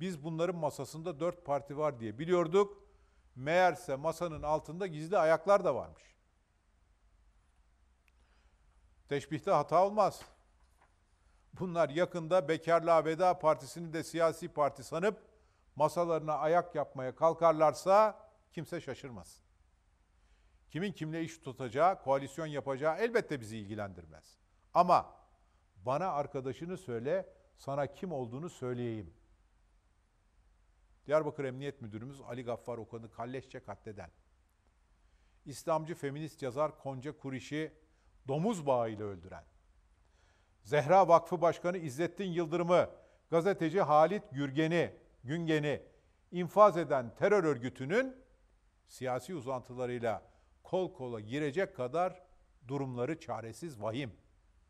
Biz bunların masasında dört parti var diye biliyorduk. Meğerse masanın altında gizli ayaklar da varmış. Teşbihte hata olmaz. Bunlar yakında Bekarlığa Veda Partisi'ni de siyasi parti sanıp masalarına ayak yapmaya kalkarlarsa kimse şaşırmaz. Kimin kimle iş tutacağı, koalisyon yapacağı elbette bizi ilgilendirmez. Ama bana arkadaşını söyle, sana kim olduğunu söyleyeyim.'' Diyarbakır Emniyet Müdürümüz Ali Gaffar Okan'ı kalleşçe katleden, İslamcı feminist yazar Konca Kuriş'i domuz bağıyla öldüren, Zehra Vakfı Başkanı İzzettin Yıldırım'ı, gazeteci Halit Gürgen'i, Güngen'i infaz eden terör örgütünün siyasi uzantılarıyla kol kola girecek kadar durumları çaresiz vahim.''